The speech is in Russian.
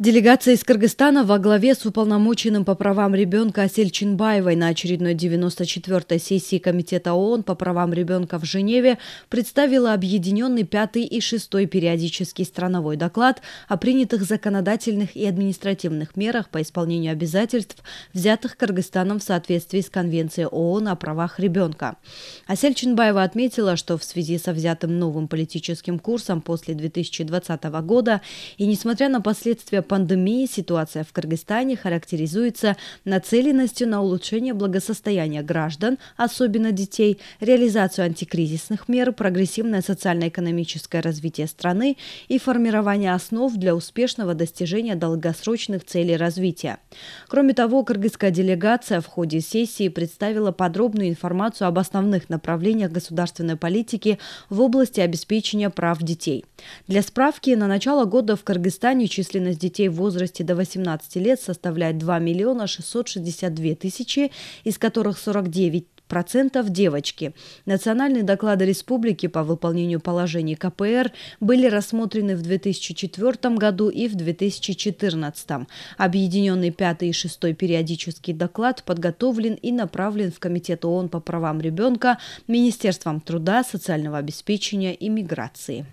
Делегация из Кыргызстана во главе с уполномоченным по правам ребенка Асель Чинбаевой на очередной 94-й сессии Комитета ООН по правам ребенка в Женеве представила объединенный пятый и шестой периодический страновой доклад о принятых законодательных и административных мерах по исполнению обязательств, взятых Кыргызстаном в соответствии с Конвенцией ООН о правах ребенка. Асель Чинбаева отметила, что в связи со взятым новым политическим курсом после 2020 года и несмотря на последствия пандемии ситуация в Кыргызстане характеризуется нацеленностью на улучшение благосостояния граждан, особенно детей, реализацию антикризисных мер, прогрессивное социально-экономическое развитие страны и формирование основ для успешного достижения долгосрочных целей развития. Кроме того, кыргызская делегация в ходе сессии представила подробную информацию об основных направлениях государственной политики в области обеспечения прав детей. Для справки, на начало года в Кыргызстане численность детей детей в возрасте до 18 лет составляет 2 миллиона 662 тысячи, из которых 49 процентов девочки. Национальные доклады республики по выполнению положений КПР были рассмотрены в 2004 году и в 2014. Объединенный пятый и шестой периодический доклад подготовлен и направлен в Комитет ООН по правам ребенка, Министерством труда, социального обеспечения и миграции.